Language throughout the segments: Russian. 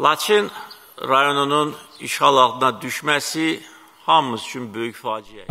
Laçin rayonunun işğal altına düşməsi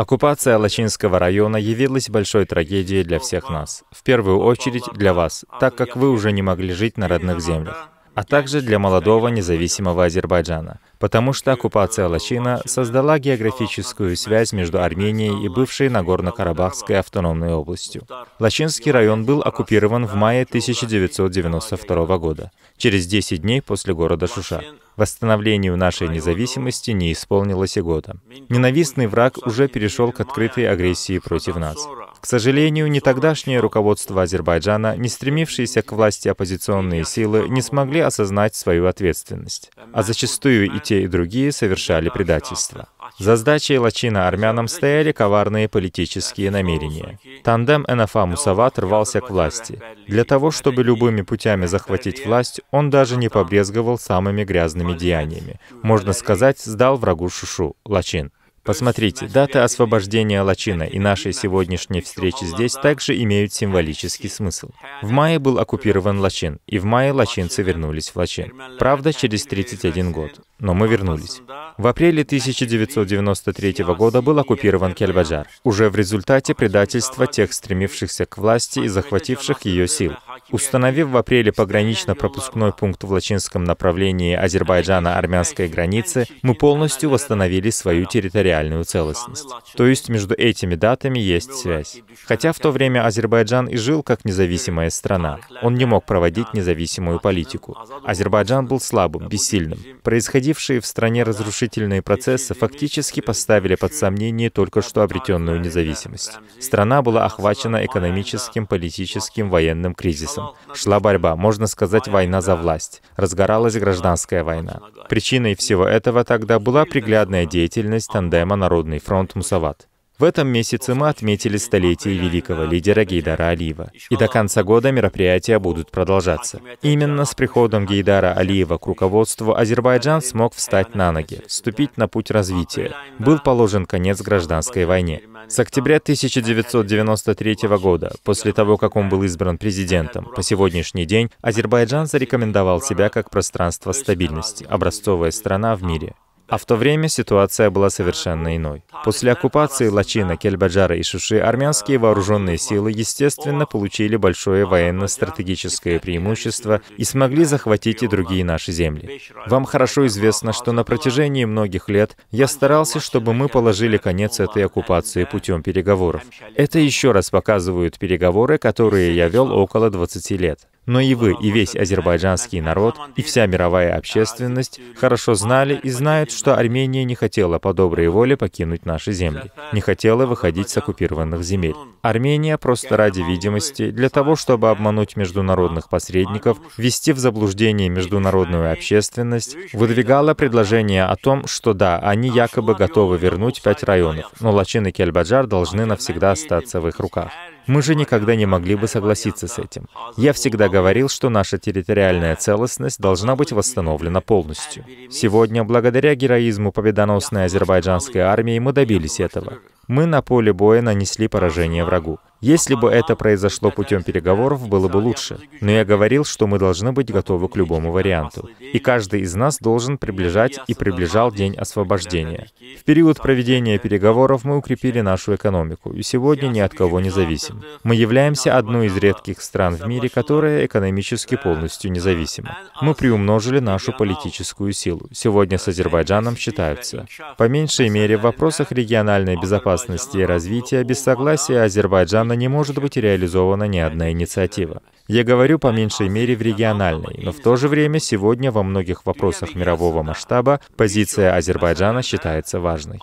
Оккупация Лачинского района явилась большой трагедией для всех нас. В первую очередь для вас, так как вы уже не могли жить на родных землях а также для молодого независимого Азербайджана, потому что оккупация Лачина создала географическую связь между Арменией и бывшей Нагорно-Карабахской автономной областью. Лачинский район был оккупирован в мае 1992 года, через 10 дней после города Шуша. Восстановлению нашей независимости не исполнилось и года. Ненавистный враг уже перешел к открытой агрессии против нас. К сожалению, ни тогдашнее руководство Азербайджана, не стремившиеся к власти оппозиционные силы, не смогли осознать свою ответственность. А зачастую и те, и другие совершали предательство. За сдачей Лачина армянам стояли коварные политические намерения. Тандем НФА Мусават рвался к власти. Для того, чтобы любыми путями захватить власть, он даже не побрезговал самыми грязными деяниями. Можно сказать, сдал врагу Шушу, Лачин. Посмотрите, дата освобождения Лачина и нашей сегодняшней встречи здесь также имеют символический смысл. В мае был оккупирован Лачин, и в мае лачинцы вернулись в Лачин. Правда, через 31 год. Но мы вернулись. В апреле 1993 года был оккупирован Кельбаджар, уже в результате предательства тех стремившихся к власти и захвативших ее сил. Установив в апреле погранично-пропускной пункт в Лачинском направлении Азербайджана-армянской границы, мы полностью восстановили свою территориальную целостность. То есть между этими датами есть связь. Хотя в то время Азербайджан и жил как независимая страна. Он не мог проводить независимую политику. Азербайджан был слабым, бессильным. Происходившие в стране разрушительные процессы фактически поставили под сомнение только что обретенную независимость. Страна была охвачена экономическим, политическим, военным кризисом Шла борьба, можно сказать, война за власть. Разгоралась гражданская война. Причиной всего этого тогда была приглядная деятельность тандема «Народный фронт Мусават». В этом месяце мы отметили столетие великого лидера Гейдара Алиева. И до конца года мероприятия будут продолжаться. Именно с приходом Гейдара Алиева к руководству Азербайджан смог встать на ноги, вступить на путь развития. Был положен конец гражданской войне. С октября 1993 года, после того, как он был избран президентом, по сегодняшний день Азербайджан зарекомендовал себя как пространство стабильности, образцовая страна в мире. А в то время ситуация была совершенно иной. После оккупации Лачина, Кельбаджара и Шуши армянские вооруженные силы, естественно, получили большое военно-стратегическое преимущество и смогли захватить и другие наши земли. Вам хорошо известно, что на протяжении многих лет я старался, чтобы мы положили конец этой оккупации путем переговоров. Это еще раз показывают переговоры, которые я вел около 20 лет но и вы, и весь азербайджанский народ, и вся мировая общественность хорошо знали и знают, что Армения не хотела по доброй воле покинуть наши земли, не хотела выходить с оккупированных земель. Армения просто ради видимости, для того, чтобы обмануть международных посредников, ввести в заблуждение международную общественность, выдвигала предложение о том, что да, они якобы готовы вернуть пять районов, но Лачин и Кельбаджар должны навсегда остаться в их руках. Мы же никогда не могли бы согласиться с этим. Я всегда говорил, что наша территориальная целостность должна быть восстановлена полностью. Сегодня, благодаря героизму победоносной азербайджанской армии, мы добились этого. Мы на поле боя нанесли поражение врагу. Если бы это произошло путем переговоров, было бы лучше. Но я говорил, что мы должны быть готовы к любому варианту. И каждый из нас должен приближать и приближал день освобождения. В период проведения переговоров мы укрепили нашу экономику, и сегодня ни от кого не зависим. Мы являемся одной из редких стран в мире, которая экономически полностью независима. Мы приумножили нашу политическую силу. Сегодня с Азербайджаном считаются. По меньшей мере, в вопросах региональной безопасности и развития без согласия Азербайджан региона не может быть реализована ни одна инициатива. Я говорю по меньшей мере в региональной, но в то же время сегодня во многих вопросах мирового масштаба позиция Азербайджана считается важной.